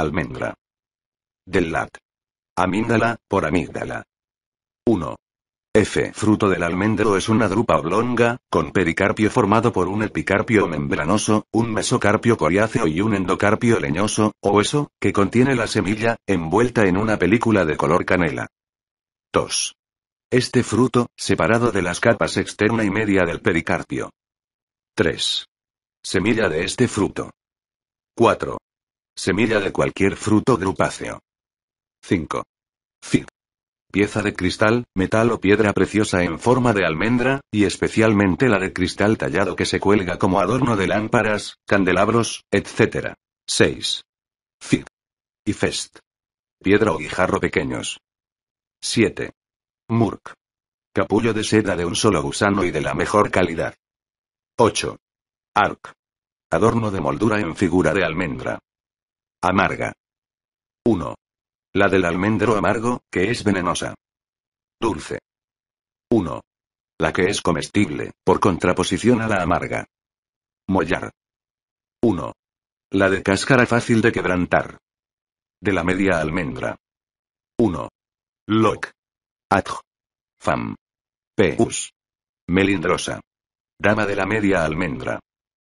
almendra. Del lat. amíndala por amígdala. 1. F. Fruto del almendro es una drupa oblonga, con pericarpio formado por un epicarpio membranoso, un mesocarpio coriáceo y un endocarpio leñoso, o hueso, que contiene la semilla, envuelta en una película de color canela. 2. Este fruto, separado de las capas externa y media del pericarpio. 3. Semilla de este fruto. 4. Semilla de cualquier fruto grupáceo. 5. Fig. Pieza de cristal, metal o piedra preciosa en forma de almendra, y especialmente la de cristal tallado que se cuelga como adorno de lámparas, candelabros, etc. 6. Fig. Y fest. Piedra o guijarro pequeños. 7. Murk. Capullo de seda de un solo gusano y de la mejor calidad. 8. Arc. Adorno de moldura en figura de almendra. Amarga. 1. La del almendro amargo, que es venenosa. Dulce. 1. La que es comestible, por contraposición a la amarga. Mollar. 1. La de cáscara fácil de quebrantar. De la media almendra. 1. Loc. Adj. Fam. Peus. Melindrosa. Dama de la media almendra.